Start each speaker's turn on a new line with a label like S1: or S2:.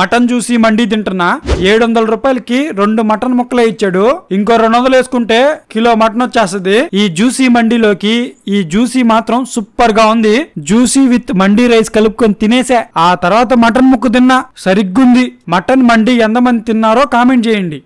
S1: mutton చూసి మండి తింటున్నా ఏడు వందల రూపాయలకి రెండు మటన్ ముక్కలే ఇచ్చాడు ఇంకో రెండు వందలు వేసుకుంటే కిలో మటన్ వచ్చేస్తుంది ఈ జ్యూసీ మండిలోకి ఈ జ్యూసీ మాత్రం సూపర్ గా ఉంది జ్యూసీ విత్ మండి రైస్ కలుపుకొని తినేసా ఆ తర్వాత మటన్ ముక్కు తిన్నా సరిగ్గుంది మటన్ మండి ఎంతమంది తిన్నారో కామెంట్ చేయండి